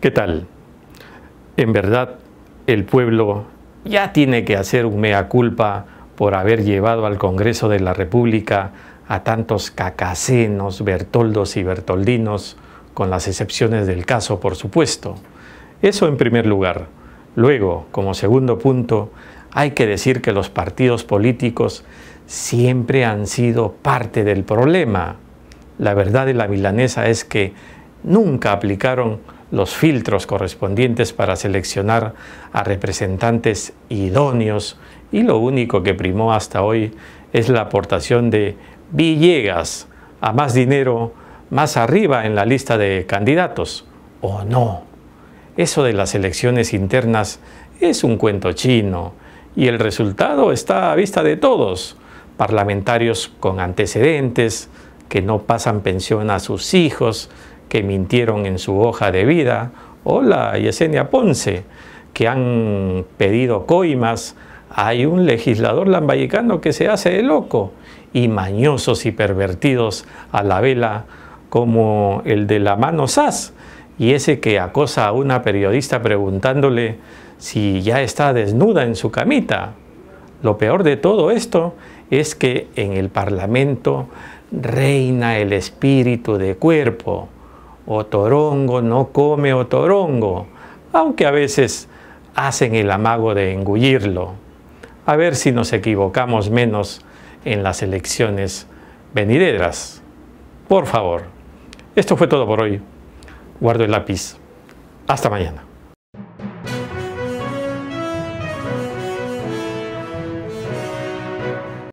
¿Qué tal? En verdad, el pueblo ya tiene que hacer un mea culpa por haber llevado al Congreso de la República a tantos cacasenos, bertoldos y bertoldinos, con las excepciones del caso, por supuesto. Eso en primer lugar. Luego, como segundo punto, hay que decir que los partidos políticos siempre han sido parte del problema. La verdad de la milanesa es que nunca aplicaron los filtros correspondientes para seleccionar a representantes idóneos y lo único que primó hasta hoy es la aportación de Villegas a más dinero más arriba en la lista de candidatos, ¿o no? Eso de las elecciones internas es un cuento chino y el resultado está a vista de todos, parlamentarios con antecedentes, que no pasan pensión a sus hijos, que mintieron en su hoja de vida, ...hola Yesenia Ponce, que han pedido coimas, hay un legislador lambayicano que se hace de loco y mañosos y pervertidos a la vela como el de la mano Sas y ese que acosa a una periodista preguntándole si ya está desnuda en su camita. Lo peor de todo esto es que en el Parlamento reina el espíritu de cuerpo, otorongo, no come otorongo, aunque a veces hacen el amago de engullirlo. A ver si nos equivocamos menos en las elecciones venideras. Por favor, esto fue todo por hoy. Guardo el lápiz. Hasta mañana.